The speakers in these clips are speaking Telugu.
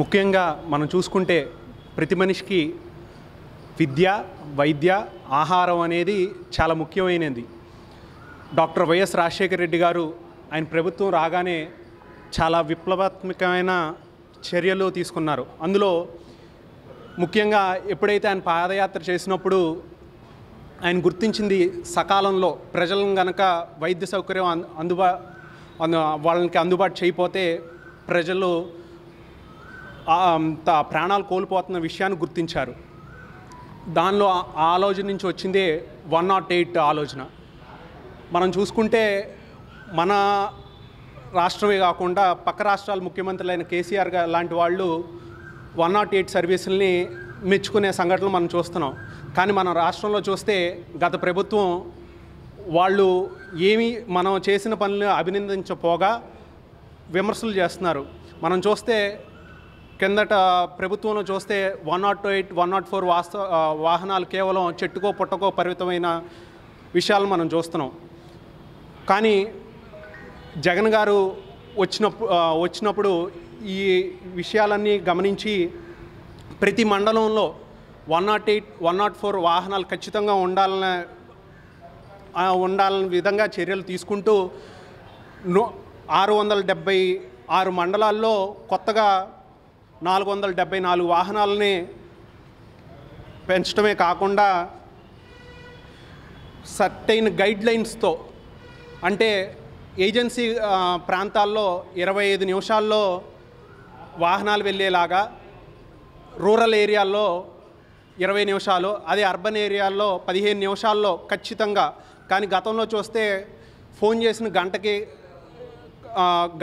ముఖ్యంగా మనం చూసుకుంటే ప్రతి మనిషికి విద్య వైద్య ఆహారం అనేది చాలా ముఖ్యమైనది డాక్టర్ వైఎస్ రాజశేఖర రెడ్డి గారు ఆయన ప్రభుత్వం రాగానే చాలా విప్లవాత్మకమైన చర్యలు తీసుకున్నారు అందులో ముఖ్యంగా ఎప్పుడైతే ఆయన పాదయాత్ర చేసినప్పుడు ఆయన గుర్తించింది సకాలంలో ప్రజలను కనుక వైద్య సౌకర్యం అందుబా వాళ్ళకి అందుబాటు చేయకపోతే ప్రజలు ప్రాణాలు కోల్పోతున్న విషయాన్ని గుర్తించారు దానిలో ఆలోచన నుంచి వచ్చిందే వన్ నాట్ ఎయిట్ ఆలోచన మనం చూసుకుంటే మన రాష్ట్రమే కాకుండా పక్క రాష్ట్రాల ముఖ్యమంత్రులైన కేసీఆర్ లాంటి వాళ్ళు వన్ నాట్ ఎయిట్ సర్వీసుల్ని మెచ్చుకునే సంఘటనలు మనం చూస్తున్నాం కానీ మన రాష్ట్రంలో చూస్తే గత ప్రభుత్వం వాళ్ళు ఏమి మనం చేసిన పనులు అభినందించపోగా విమర్శలు చేస్తున్నారు మనం చూస్తే కిందట ప్రభుత్వంలో చూస్తే one nought eight one nought four వాస్త వాహనాలు కేవలం చెట్టుకో పుట్టకో పరిమితమైన విషయాలు మనం చూస్తున్నాం కానీ జగన్ గారు వచ్చినప్పుడు వచ్చినప్పుడు ఈ విషయాలన్నీ గమనించి ప్రతి మండలంలో one nought eight one nought four వాహనాలు ఖచ్చితంగా ఉండాలనే ఉండాలని విధంగా చర్యలు తీసుకుంటూ ఆరు వందల డెబ్బై ఆరు మండలాల్లో కొత్తగా నాలుగు వందల డెబ్బై నాలుగు వాహనాలని పెంచడమే కాకుండా సర్టైన్ గైడ్ లైన్స్తో అంటే ఏజెన్సీ ప్రాంతాల్లో ఇరవై ఐదు నిమిషాల్లో వాహనాలు వెళ్ళేలాగా రూరల్ ఏరియాల్లో ఇరవై నిమిషాలు అదే అర్బన్ ఏరియాల్లో పదిహేను నిమిషాల్లో ఖచ్చితంగా కానీ గతంలో చూస్తే ఫోన్ చేసిన గంటకి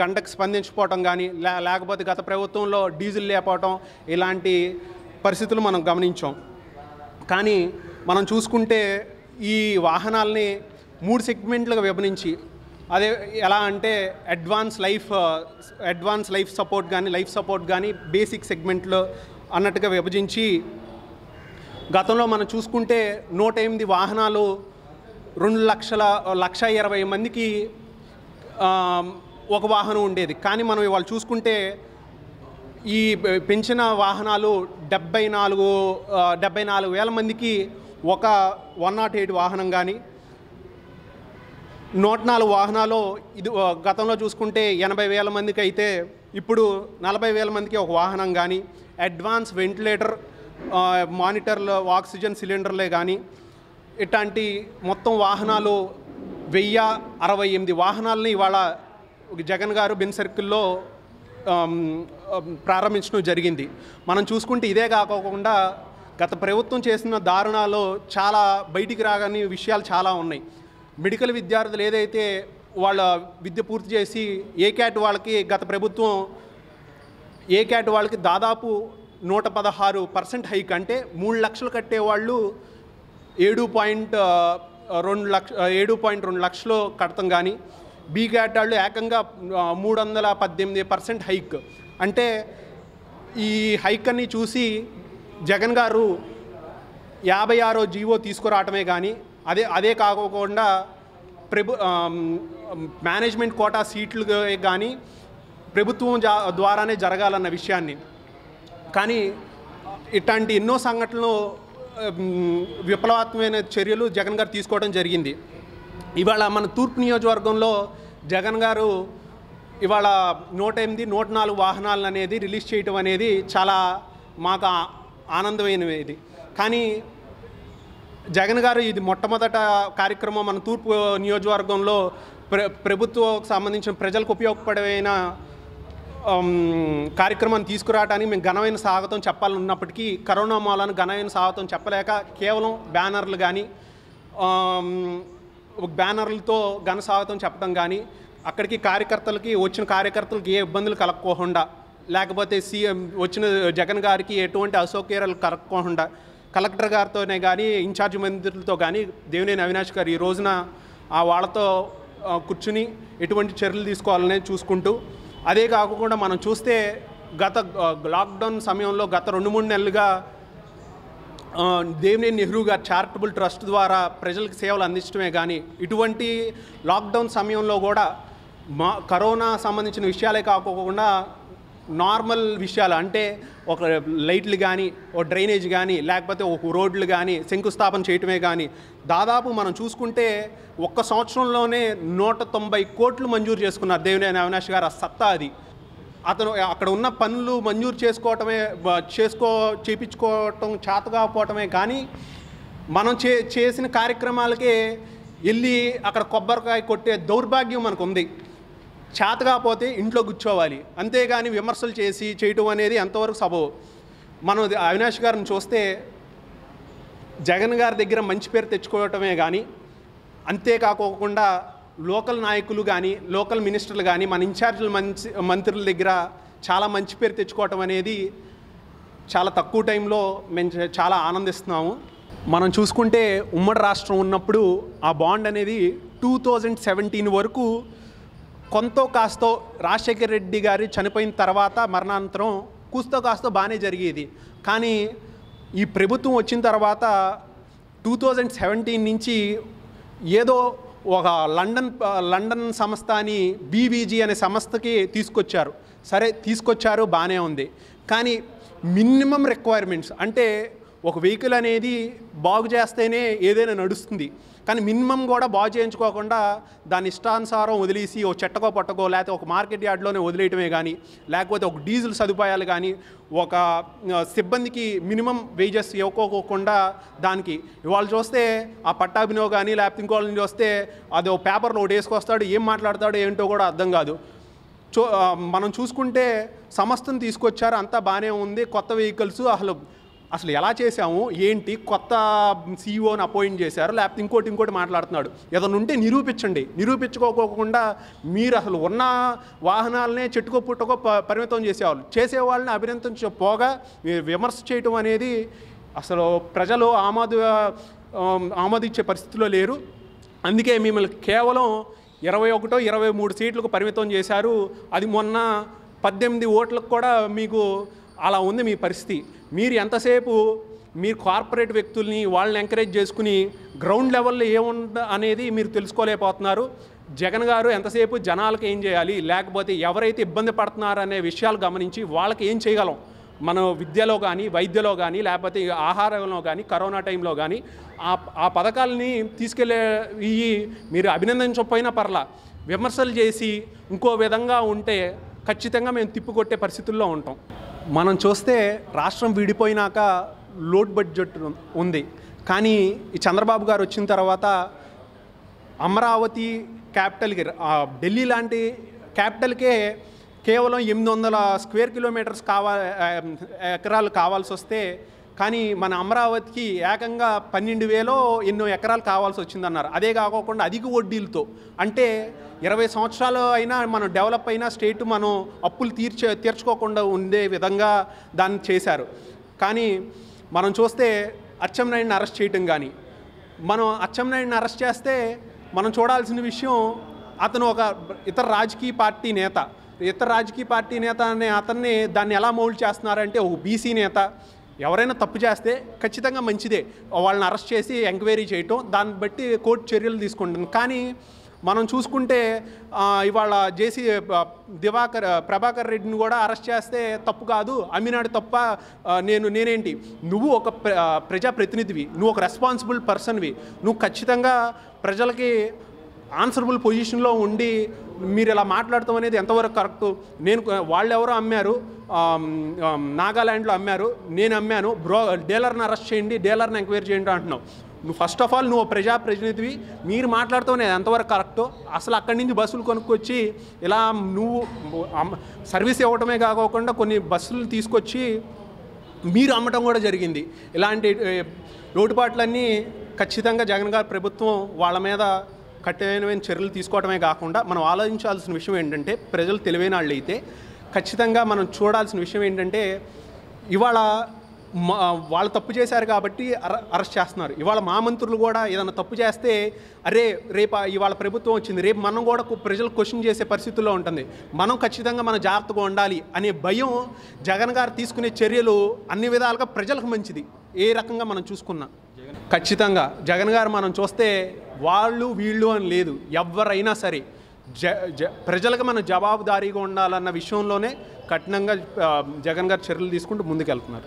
గంటకు స్పందించుకోవటం కానీ లేకపోతే గత ప్రభుత్వంలో డీజిల్ లేకపోవటం ఇలాంటి పరిస్థితులు మనం గమనించాం కానీ మనం చూసుకుంటే ఈ వాహనాల్ని మూడు సెగ్మెంట్లుగా విభజించి అదే ఎలా అంటే advance life advance life support కానీ లైఫ్ సపోర్ట్ కానీ బేసిక్ సెగ్మెంట్లో అన్నట్టుగా విభజించి గతంలో మనం చూసుకుంటే నూట ఎనిమిది వాహనాలు రెండు లక్షల లక్ష ఇరవై మందికి ఒక వాహనం ఉండేది కానీ మనం ఇవాళ చూసుకుంటే ఈ పెంచిన వాహనాలు డెబ్బై నాలుగు డెబ్బై నాలుగు వేల మందికి ఒక వన్ నాట్ ఎయిట్ వాహనం కానీ నూట నాలుగు వాహనాలు ఇది గతంలో చూసుకుంటే ఎనభై వేల మందికి అయితే ఇప్పుడు నలభై వేల మందికి ఒక వాహనం కానీ అడ్వాన్స్ వెంటిలేటర్ మానిటర్లు ఆక్సిజన్ సిలిండర్లే కానీ ఇట్లాంటి మొత్తం వాహనాలు వెయ్యి అరవై ఎనిమిది వాహనాలని ఇవాళ జగన్ గారు బిన్ సర్కిల్లో ప్రారంభించడం జరిగింది మనం చూసుకుంటే ఇదే కాకోకుండా గత ప్రభుత్వం చేసిన దారుణాలు చాలా బయటికి రాగని విషయాలు చాలా ఉన్నాయి మెడికల్ విద్యార్థులు ఏదైతే వాళ్ళ విద్య పూర్తి చేసి ఏ క్యాట్ వాళ్ళకి గత ప్రభుత్వం ఏ క్యాట్ వాళ్ళకి దాదాపు నూట పదహారు పర్సెంట్ హైక్ అంటే మూడు లక్షలు కట్టేవాళ్ళు ఏడు పాయింట్ రెండు లక్ష ఏడు పాయింట్ రెండు లక్షలు కడతాం కానీ బీ క్యాట్ వాళ్ళు ఏకంగా మూడు వందల పద్దెనిమిది పర్సెంట్ హైక్ అంటే ఈ హైక్ అని చూసి జగన్ గారు యాభై ఆరో జీవో తీసుకురావటమే కానీ అదే అదే కాకుండా ప్రభు మేనేజ్మెంట్ కోటా సీట్లు కానీ ప్రభుత్వం ద్వారానే జరగాలన్న విషయాన్ని కానీ ఇట్లాంటి ఎన్నో సంఘటనలు విప్లవాత్మైన చర్యలు జగన్ గారు తీసుకోవడం జరిగింది ఇవాళ మన తూర్పు నియోజకవర్గంలో జగన్ గారు ఇవాళ నూట ఎనిమిది నూట నాలుగు వాహనాలను అనేది రిలీజ్ చేయటం అనేది చాలా మాకు ఆనందమైనది కానీ జగన్ గారు ఇది మొట్టమొదట కార్యక్రమం మన తూర్పు నియోజకవర్గంలో ప్ర ప్రభుత్వకు సంబంధించిన ప్రజలకు ఉపయోగపడమైన కార్యక్రమాన్ని తీసుకురావడానికి మేము ఘనమైన స్వాగతం చెప్పాలన్నప్పటికీ కరోనా మూలాన్ని ఘనమైన స్వాగతం చెప్పలేక కేవలం బ్యానర్లు కానీ బ్యానర్లతో ఘన స్వాగతం చెప్పడం కానీ అక్కడికి కార్యకర్తలకి వచ్చిన కార్యకర్తలకి ఏ ఇబ్బందులు కలగకోకుండా లేకపోతే సీఎం వచ్చిన జగన్ గారికి ఎటువంటి అసౌకర్యాలు కలక్కోకుండా కలెక్టర్ గారితోనే కానీ ఇన్ఛార్జ్ మంత్రులతో కానీ దేవినేని అవినాష్ గారు ఈ రోజున ఆ వాళ్ళతో కూర్చుని ఎటువంటి చర్యలు తీసుకోవాలని చూసుకుంటూ అదే కాకుండా మనం చూస్తే గత లాక్డౌన్ సమయంలో గత రెండు మూడు నెలలుగా దేవినే నెహ్రూ గారు చారిటబుల్ ట్రస్ట్ ద్వారా ప్రజలకు సేవలు అందించడమే కానీ ఇటువంటి లాక్డౌన్ సమయంలో కూడా మా కరోనా సంబంధించిన విషయాలే కాకుండా నార్మల్ విషయాలు అంటే ఒక లైట్లు కానీ ఒక డ్రైనేజ్ కానీ లేకపోతే ఒక రోడ్లు కానీ శంకుస్థాపన చేయటమే కానీ దాదాపు మనం చూసుకుంటే ఒక్క సంవత్సరంలోనే నూట తొంభై కోట్లు మంజూరు చేసుకున్నారు దేవినేని అవినాష్ గారు ఆ సత్తా అది అతను అక్కడ ఉన్న పనులు మంజూరు చేసుకోవటమే చేసుకో చేపించుకోవటం చేతకాకపోవటమే కానీ మనం చే చేసిన కార్యక్రమాలకే వెళ్ళి అక్కడ కొబ్బరికాయ కొట్టే దౌర్భాగ్యం మనకు ఉంది చేతకాపోతే ఇంట్లో కూర్చోవాలి అంతేగాని విమర్శలు చేసి చేయటం అనేది ఎంతవరకు సబవు మనం అవినాష్ గారిని చూస్తే జగన్ గారి దగ్గర మంచి పేరు తెచ్చుకోవటమే కానీ అంతేకాకోకుండా లోకల్ నాయకులు కానీ లోకల్ మినిస్టర్లు కానీ మన ఇన్ఛార్జీల మంచి మంత్రుల దగ్గర చాలా మంచి పేరు తెచ్చుకోవటం అనేది చాలా తక్కువ టైంలో మేము చాలా ఆనందిస్తున్నాము మనం చూసుకుంటే ఉమ్మడి రాష్ట్రం ఉన్నప్పుడు ఆ బాండ్ అనేది టూ థౌజండ్ సెవెంటీన్ వరకు కొంత కాస్తో రాజశేఖర్ రెడ్డి గారి చనిపోయిన తర్వాత మరణానంతరం కూస్తో కాస్తో బాగానే జరిగేది కానీ ఈ ప్రభుత్వం వచ్చిన తర్వాత టూ థౌజండ్ సెవెంటీన్ నుంచి ఏదో ఒక లండన్ లండన్ సంస్థ అని బీవీజీ అనే సంస్థకి తీసుకొచ్చారు సరే తీసుకొచ్చారు బాగానే ఉంది కానీ మినిమం రిక్వైర్మెంట్స్ అంటే ఒక వెహికల్ అనేది బాగు చేస్తేనే ఏదైనా నడుస్తుంది కానీ మినిమం కూడా బాగు చేయించుకోకుండా దాని ఇష్టానుసారం వదిలేసి ఓ చెట్టకో పట్టకో లేకపోతే ఒక మార్కెట్ యార్డ్లోనే వదిలేయటమే కానీ లేకపోతే ఒక డీజిల్ సదుపాయాలు కానీ ఒక సిబ్బందికి మినిమం వేజెస్ ఇవ్వకోకుండా దానికి ఇవాళ చూస్తే ఆ పట్టాభినో కానీ లేకపోతే ఇంకోళ్ళని చూస్తే అది ఒక పేపర్లో ఒకటి వేసుకొస్తాడు ఏం మాట్లాడతాడో ఏంటో కూడా అర్థం కాదు చూ మనం చూసుకుంటే సంస్థను తీసుకొచ్చారు అంతా బాగానే ఉంది కొత్త వెహికల్స్ అసలు అసలు ఎలా చేశాము ఏంటి కొత్త సీఈఓని e అపాయింట్ చేశారు లేకపోతే ఇంకోటి ఇంకోటి మాట్లాడుతున్నాడు ఏదైనా ఉంటే నిరూపించండి నిరూపించుకోకోకుండా మీరు అసలు ఉన్న వాహనాలనే చెట్టుకో పుట్టుకో పరిమితం చేసేవాళ్ళు చేసేవాళ్ళని పోగా విమర్శ చేయటం అనేది అసలు ప్రజలు ఆమోద ఆమోదించే పరిస్థితిలో లేరు అందుకే మిమ్మల్ని కేవలం ఇరవై ఒకటో ఇరవై మూడు సీట్లకు పరిమితం చేశారు అది మొన్న పద్దెనిమిది ఓట్లకు కూడా మీకు అలా ఉంది మీ పరిస్థితి మీరు ఎంతసేపు మీరు కార్పొరేట్ వ్యక్తుల్ని వాళ్ళని ఎంకరేజ్ చేసుకుని గ్రౌండ్ లెవెల్లో ఏముండ అనేది మీరు తెలుసుకోలేకపోతున్నారు జగన్ గారు ఎంతసేపు జనాలకు ఏం చేయాలి లేకపోతే ఎవరైతే ఇబ్బంది పడుతున్నారు అనే విషయాలు గమనించి వాళ్ళకి ఏం చేయగలం మనం విద్యలో కానీ వైద్యలో కానీ లేకపోతే ఆహారంలో కానీ కరోనా టైంలో కానీ ఆ ఆ పథకాలని తీసుకెళ్ళే ఇవి మీరు అభినందించకపోయినా పర్లా విమర్శలు చేసి ఇంకో విధంగా ఉంటే ఖచ్చితంగా మేము తిప్పుకొట్టే పరిస్థితుల్లో ఉంటాం మనం చూస్తే రాష్ట్రం విడిపోయినాక లోడ్ బడ్జెట్ ఉంది కానీ ఈ చంద్రబాబు గారు వచ్చిన తర్వాత అమరావతి క్యాపిటల్కి ఢిల్లీ లాంటి క్యాపిటల్కే కేవలం ఎనిమిది వందల స్క్వేర్ కిలోమీటర్స్ కావా ఎకరాలు కావాల్సి వస్తే కానీ మన అమరావతికి ఏకంగా పన్నెండు వేలో ఎన్నో ఎకరాలు కావాల్సి వచ్చిందన్నారు అదే కాకుండా అధిక వడ్డీలతో అంటే ఇరవై సంవత్సరాలు అయినా మనం డెవలప్ అయినా స్టేట్ మనం అప్పులు తీర్చ తీర్చుకోకుండా ఉండే విధంగా దాన్ని చేశారు కానీ మనం చూస్తే అచ్చెంనాయుడిని అరెస్ట్ చేయటం కానీ మనం అచ్చెంనాయుడిని అరెస్ట్ చేస్తే మనం చూడాల్సిన విషయం అతను ఒక ఇతర రాజకీయ పార్టీ నేత ఇతర రాజకీయ పార్టీ నేత అనే అతన్ని దాన్ని ఎలా మౌల్డ్ చేస్తున్నారంటే ఒక బీసీ నేత ఎవరైనా తప్పు చేస్తే ఖచ్చితంగా మంచిదే వాళ్ళని అరెస్ట్ చేసి ఎంక్వైరీ చేయటం దాన్ని బట్టి కోర్టు చర్యలు తీసుకుంటుంది కానీ మనం చూసుకుంటే ఇవాళ జేసీ దివాకర్ ప్రభాకర్ రెడ్డిని కూడా అరెస్ట్ చేస్తే తప్పు కాదు అమ్మినాడు తప్ప నేను నేనేంటి నువ్వు ఒక ప్రజాప్రతినిధివి నువ్వు ఒక రెస్పాన్సిబుల్ పర్సన్వి నువ్వు ఖచ్చితంగా ప్రజలకి ఆన్సరబుల్ పొజిషన్లో ఉండి మీరు ఇలా మాట్లాడతాం అనేది ఎంతవరకు కరెక్ట్ నేను వాళ్ళు ఎవరో అమ్మారు నాగాల్యాండ్లో అమ్మారు నేను అమ్మాను బ్రో డీలర్ని అరెస్ట్ చేయండి డీలర్ని ఎంక్వైరీ చేయండి అంటున్నావు నువ్వు ఫస్ట్ ఆఫ్ ఆల్ నువ్వు ప్రజా ప్రతినిధివి మీరు మాట్లాడుతావు ఎంతవరకు కరెక్టో అసలు అక్కడి నుంచి బస్సులు కొనుక్కొచ్చి ఇలా నువ్వు సర్వీస్ ఇవ్వటమే కాకోకుండా కొన్ని బస్సులు తీసుకొచ్చి మీరు అమ్మటం కూడా జరిగింది ఇలాంటి లోటుపాట్లన్నీ ఖచ్చితంగా జగన్ గారి ప్రభుత్వం వాళ్ళ మీద కఠినమైన చర్యలు తీసుకోవడమే కాకుండా మనం ఆలోచించాల్సిన విషయం ఏంటంటే ప్రజలు తెలివైన వాళ్ళు అయితే ఖచ్చితంగా మనం చూడాల్సిన విషయం ఏంటంటే ఇవాళ వాళ్ళు తప్పు చేశారు కాబట్టి అరెస్ట్ చేస్తున్నారు ఇవాళ మా మంత్రులు కూడా ఏదైనా తప్పు చేస్తే అరే రేపు ఇవాళ ప్రభుత్వం వచ్చింది రేపు మనం కూడా ప్రజలు క్వశ్చన్ చేసే పరిస్థితుల్లో ఉంటుంది మనం ఖచ్చితంగా మన జాగ్రత్తగా ఉండాలి అనే భయం జగన్ గారు తీసుకునే చర్యలు అన్ని విధాలుగా ప్రజలకు మంచిది ఏ రకంగా మనం చూసుకున్నా ఖచ్చితంగా జగన్ గారు మనం చూస్తే వాళ్ళు వీళ్ళు అని లేదు ఎవరైనా సరే జ జ ప్రజలకు మనం జవాబుదారీగా ఉండాలన్న విషయంలోనే కఠినంగా జగన్ గారు చర్యలు తీసుకుంటూ ముందుకెళ్తున్నారు